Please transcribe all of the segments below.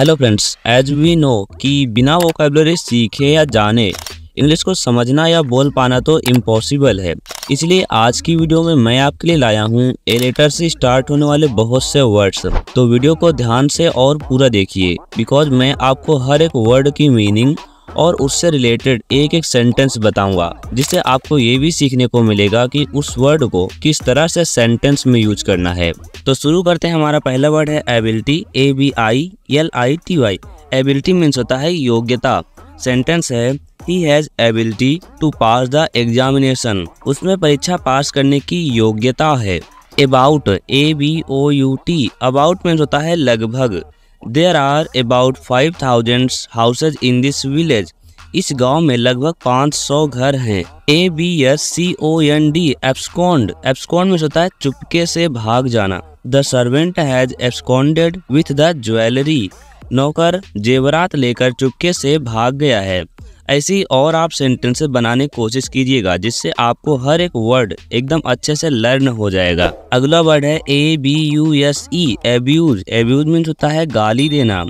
hello friends as we know कि बिना vocabulary सीखे या जाने इंग्लिश को समझना या बोल पाना तो इम्पॉसिबल है इसलिए आज की वीडियो में मैं आपके लिए लाया हूँ ए लेटर से स्टार्ट होने वाले बहुत से वर्ड्स तो वीडियो को ध्यान से और पूरा देखिए बिकॉज मैं आपको हर एक वर्ड की मीनिंग और उससे रिलेटेड एक एक सेंटेंस बताऊंगा जिससे आपको ये भी सीखने को मिलेगा कि उस वर्ड को किस तरह से सेंटेंस में यूज करना है तो शुरू करते हैं हमारा पहला वर्ड है ability A B I L I T Y ability means होता है योग्यता सेंटेंस है he has ability to pass the examination उसमें परीक्षा पास करने की योग्यता है about A B O U T about means होता है लगभग there are about five thousand houses in this village इस गांव में लगभग 500 घर हैं A B S C O N D abscond abscond में होता है चुपके से भाग जाना the servant has absconded with the jewellery नौकर जेवरात लेकर चुपके से भाग गया है ऐसी और आप सेंटेंसेस बनाने की कोशिश कीजिएगा जिससे आपको हर एक वर्ड एकदम अच्छे से लर्न हो जाएगा अगला वर्ड है A B U S E abuse abuse means होता है गाली देना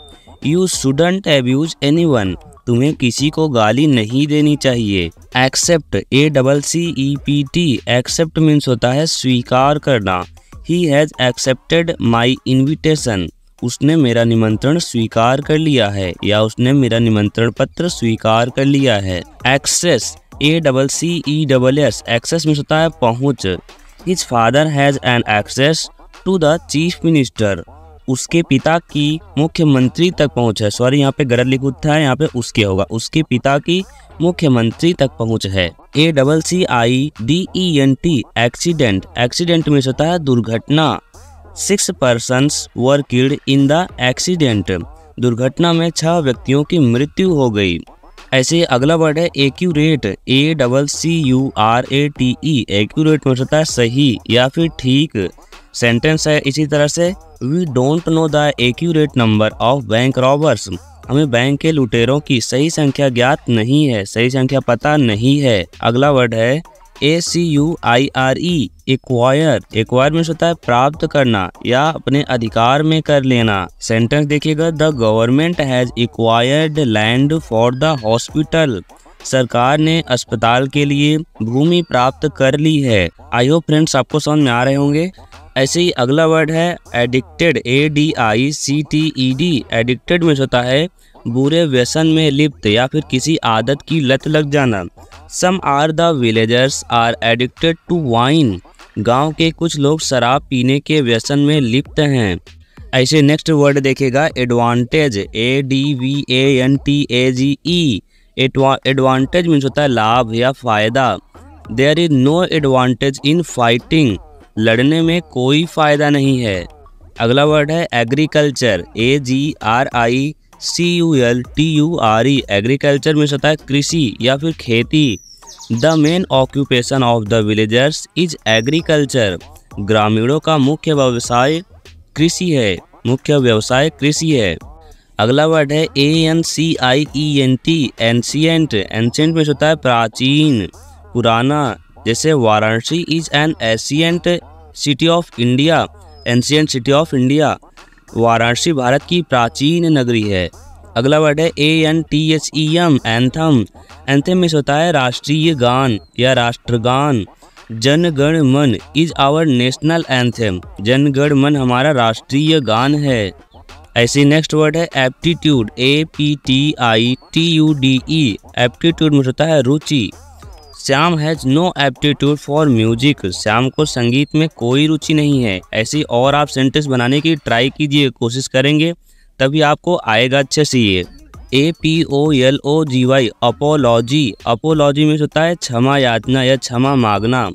you shouldn't abuse any one तुम्हें किसी को गाली नहीं देनी चाहिए accept A double C E P T accept means होता है स्वीकार करना he has accepted my invitation उसने मेरा निमंत्रण स्वीकार कर लिया है या उसने मेरा निमंत्रण पत्र स्वीकार कर लिया है access A double C E double S access means होता है पहुंच his father has an access to the chief minister उसके पिता की मुख्यमंत्री तक पहुंच है सॉरी यहाँ पे गलत लिखा है यहाँ पे उसके होगा उसके पिता की मुख्यमंत्री तक पहुंच है A double C I D E N T accident accident में होता है दुर्घटना six person were killed in the accident दुर्घटना में छह व्यक्तियों की मृत्यु हो गई ऐसे अगला वर्ड है accurate A double C U R A T E accurate हो सकता है सही या फिर ठीक सेंटेंस है इसी तरह से we don't know the accurate number of bank robbers हमें बैंक के लुटेरों की सही संख्या ज्ञात नहीं है सही संख्या पता नहीं है अगला वर्ड है A C U I R E acquire acquire में होता है प्राप्त करना या अपने अधिकार में कर लेना सेंटेंस देखिएगा the government has acquired land for the hospital सरकार ने अस्पताल के लिए भूमि प्राप्त कर ली है आई होप फ्रेंड्स आपको समझ में आ रहे होंगे ऐसे ही अगला वर्ड है addicted A D I C T E D addicted में होता है बुरे व्यसन में लिप्त या फिर किसी आदत की लत लग जाना some are the villagers are addicted to wine गांव के कुछ लोग शराब पीने के व्यसन में लिप्त हैं ऐसे नेक्स्ट वर्ड देखेगा advantage A D V A N T A G E advantage means होता है लाभ या फायदा there is no advantage in fighting लड़ने में कोई फायदा नहीं है अगला वर्ड है agriculture A G R I C U L T U R E agriculture में होता है कृषि या फिर खेती the main occupation of the villagers is agriculture ग्रामीणों का मुख्य व्यवसाय कृषि है मुख्य व्यवसाय कृषि है अगला वर्ड है A N C I E N T ancient ancient में होता है प्राचीन पुराना जैसे Varanasi is an ancient city of India ancient city of India Varanasi Bharat की प्राचीन नगरी है अगला वर्ड है A N T H E M anthem anthem इस होता है राष्ट्रीय गान या राष्ट्रगान Janagana Mana is our national anthem Janagana Mana हमारा राष्ट्रीय गान है ऐसे नेक्स्ट वर्ड है aptitude A P T I T U D E aptitude में होता है रुचि Shyam has no aptitude for music Shyam को संगीत में कोई रुचि नहीं है ऐसी और आप सेंटेंस बनाने की ट्राई कीजिए कोशिश करेंगे तभी आपको आएगा अच्छे से ये A P O L O G Y apology apology में होता है क्षमा याचना या क्षमा मांगना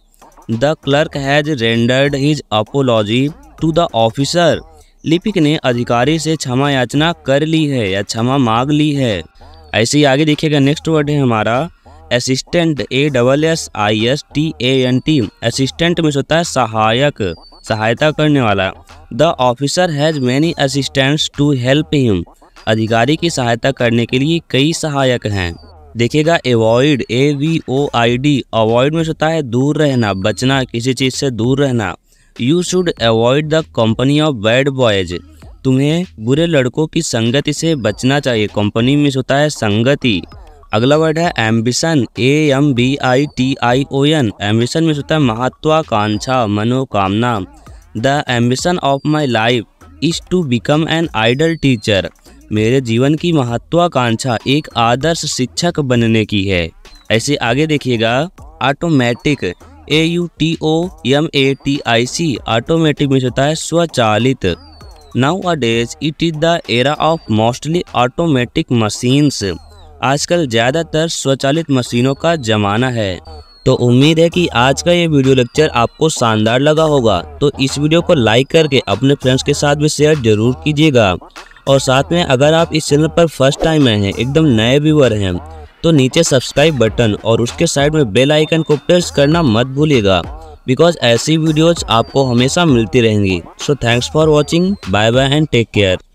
the clerk has rendered his apology to the officer लिपिक ने अधिकारी से क्षमा याचना कर ली है या क्षमा मांग ली है ऐसे ही आगे देखिएगा नेक्स्ट वर्ड है हमारा assistant A double S I S T A N T assistant में होता है सहायक सहायता करने वाला the officer has many assistants to help him अधिकारी की सहायता करने के लिए कई सहायक हैं देखिएगा avoid A V O I D avoid में होता है दूर रहना बचना किसी चीज़ से दूर रहना you should avoid the company of bad boys तुम्हें बुरे लड़कों की संगति से बचना चाहिए कंपनी में होता है संगति अगला वर्ड है ambition A M B I T I O N ambition में होता है महत्वाकांक्षा मनोकामना the ambition of my life is to become an ideal teacher मेरे जीवन की महत्वाकांक्षा एक आदर्श शिक्षक बनने की है ऐसे आगे देखिएगा automatic A U T O M A T I C automatic में होता है स्वचालित nowadays it is the era of mostly automatic machines आजकल ज़्यादातर स्वचालित मशीनों का ज़माना है तो उम्मीद है कि आज का ये वीडियो लेक्चर आपको शानदार लगा होगा तो इस वीडियो को लाइक करके अपने फ्रेंड्स के साथ भी शेयर जरूर कीजिएगा और साथ में अगर आप इस चैनल पर फर्स्ट टाइम आए हैं एकदम नए व्यूअर हैं तो नीचे सब्सक्राइब बटन और उसके साइड में बेल आइकन को प्रेस करना मत भूलिएगा बिकॉज ऐसी वीडियोज आपको हमेशा मिलती रहेंगी so thanks for watching bye bye and take care